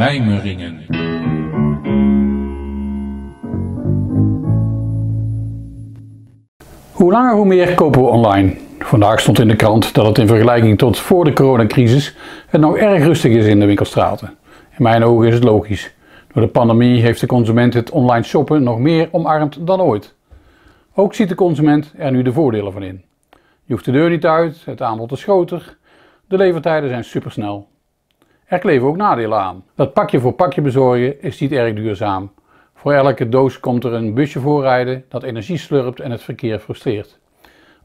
mijmeringen. Hoe langer hoe meer kopen we online. Vandaag stond in de krant dat het in vergelijking tot voor de coronacrisis het nou erg rustig is in de winkelstraten. In mijn ogen is het logisch. Door de pandemie heeft de consument het online shoppen nog meer omarmd dan ooit. Ook ziet de consument er nu de voordelen van in. Je hoeft de deur niet uit, het aanbod is groter, de levertijden zijn supersnel er kleven ook nadelen aan. Dat pakje voor pakje bezorgen is niet erg duurzaam. Voor elke doos komt er een busje voorrijden dat energie slurpt en het verkeer frustreert.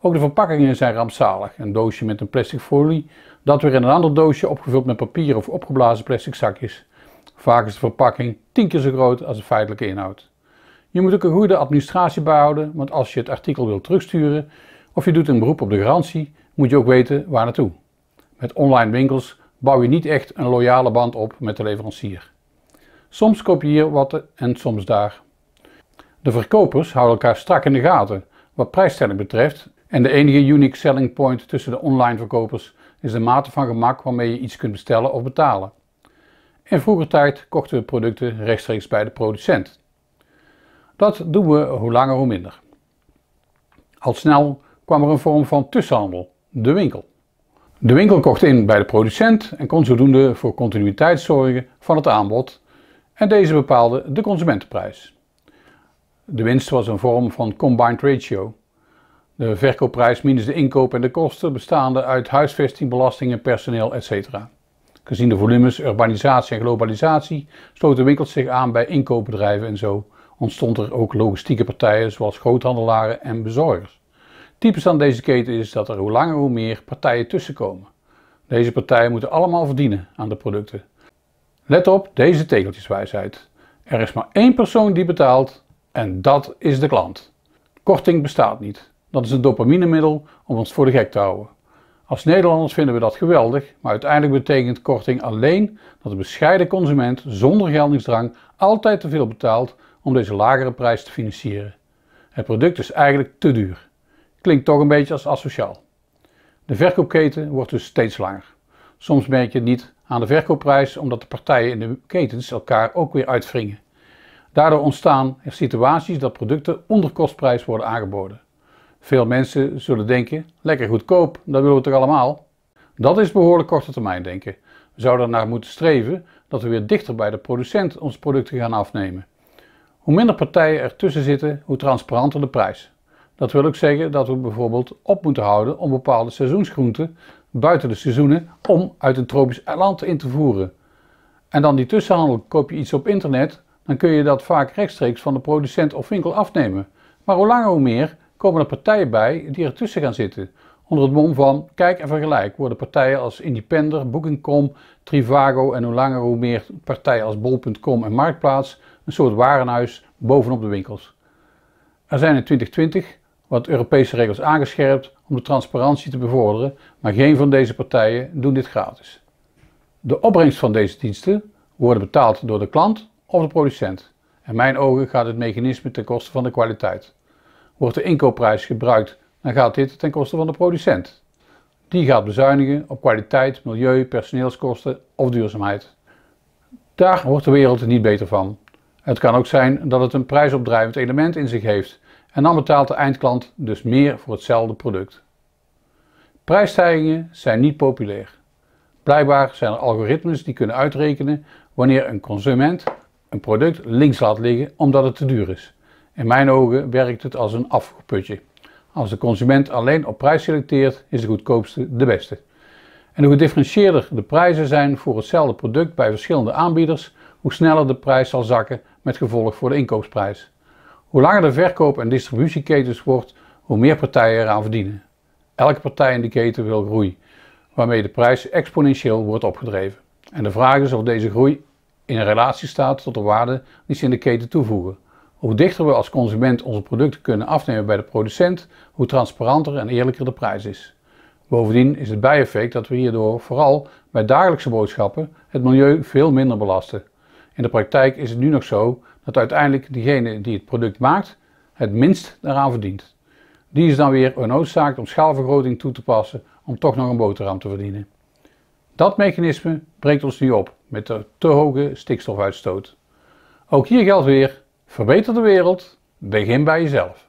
Ook de verpakkingen zijn rampzalig. Een doosje met een plastic folie, dat weer in een ander doosje opgevuld met papier of opgeblazen plastic zakjes. Vaak is de verpakking 10 keer zo groot als de feitelijke inhoud. Je moet ook een goede administratie bijhouden, want als je het artikel wilt terugsturen of je doet een beroep op de garantie, moet je ook weten waar naartoe. Met online winkels bouw je niet echt een loyale band op met de leverancier. Soms koop je hier wat en soms daar. De verkopers houden elkaar strak in de gaten wat prijsstelling betreft en de enige unique selling point tussen de online verkopers is de mate van gemak waarmee je iets kunt bestellen of betalen. In vroeger tijd kochten we producten rechtstreeks bij de producent. Dat doen we hoe langer hoe minder. Al snel kwam er een vorm van tussenhandel, de winkel. De winkel kocht in bij de producent en kon zodoende voor continuïteit zorgen van het aanbod en deze bepaalde de consumentenprijs. De winst was een vorm van combined ratio. De verkoopprijs minus de inkoop en de kosten bestaande uit huisvesting, belastingen, personeel, etc. Gezien de volumes, urbanisatie en globalisatie sloot de winkel zich aan bij inkoopbedrijven en zo ontstond er ook logistieke partijen zoals groothandelaren en bezorgers. Typisch aan deze keten is dat er hoe langer hoe meer partijen tussenkomen. Deze partijen moeten allemaal verdienen aan de producten. Let op deze tegeltjeswijsheid. Er is maar één persoon die betaalt en dat is de klant. Korting bestaat niet. Dat is een dopaminemiddel om ons voor de gek te houden. Als Nederlanders vinden we dat geweldig, maar uiteindelijk betekent korting alleen dat de bescheiden consument zonder geldingsdrang altijd te veel betaalt om deze lagere prijs te financieren. Het product is eigenlijk te duur klinkt toch een beetje als asociaal. De verkoopketen wordt dus steeds langer. Soms merk je het niet aan de verkoopprijs omdat de partijen in de ketens elkaar ook weer uitvringen. Daardoor ontstaan er situaties dat producten onder kostprijs worden aangeboden. Veel mensen zullen denken, lekker goedkoop, dat willen we toch allemaal? Dat is behoorlijk korte termijn denken. We zouden naar moeten streven dat we weer dichter bij de producent ons producten gaan afnemen. Hoe minder partijen ertussen zitten, hoe transparanter de prijs. Dat wil ook zeggen dat we bijvoorbeeld op moeten houden om bepaalde seizoensgroenten buiten de seizoenen om uit een tropisch land in te voeren. En dan die tussenhandel, koop je iets op internet, dan kun je dat vaak rechtstreeks van de producent of winkel afnemen. Maar hoe langer hoe meer komen er partijen bij die ertussen gaan zitten. Onder het mom van kijk en vergelijk worden partijen als Independer, Booking.com, Trivago en hoe langer hoe meer partijen als Bol.com en Marktplaats een soort warenhuis bovenop de winkels. Er zijn in 2020 wat Europese regels aangescherpt om de transparantie te bevorderen, maar geen van deze partijen doen dit gratis. De opbrengst van deze diensten worden betaald door de klant of de producent. In mijn ogen gaat het mechanisme ten koste van de kwaliteit. Wordt de inkoopprijs gebruikt, dan gaat dit ten koste van de producent. Die gaat bezuinigen op kwaliteit, milieu, personeelskosten of duurzaamheid. Daar wordt de wereld niet beter van. Het kan ook zijn dat het een prijsopdrijvend element in zich heeft en dan betaalt de eindklant dus meer voor hetzelfde product. Prijsstijgingen zijn niet populair. Blijkbaar zijn er algoritmes die kunnen uitrekenen wanneer een consument een product links laat liggen omdat het te duur is. In mijn ogen werkt het als een afvoerputje. Als de consument alleen op prijs selecteert, is de goedkoopste de beste. En hoe gedifferentieerder de prijzen zijn voor hetzelfde product bij verschillende aanbieders, hoe sneller de prijs zal zakken met gevolg voor de inkoopprijs. Hoe langer de verkoop- en distributieketens wordt, hoe meer partijen eraan verdienen. Elke partij in de keten wil groei, waarmee de prijs exponentieel wordt opgedreven. En de vraag is of deze groei in relatie staat tot de waarde die ze in de keten toevoegen. Hoe dichter we als consument onze producten kunnen afnemen bij de producent, hoe transparanter en eerlijker de prijs is. Bovendien is het bijeffect dat we hierdoor vooral bij dagelijkse boodschappen het milieu veel minder belasten. In de praktijk is het nu nog zo dat uiteindelijk degene die het product maakt het minst daaraan verdient. Die is dan weer een noodzaak om schaalvergroting toe te passen om toch nog een boterham te verdienen. Dat mechanisme breekt ons nu op met de te hoge stikstofuitstoot. Ook hier geldt weer, verbeter de wereld, begin bij jezelf.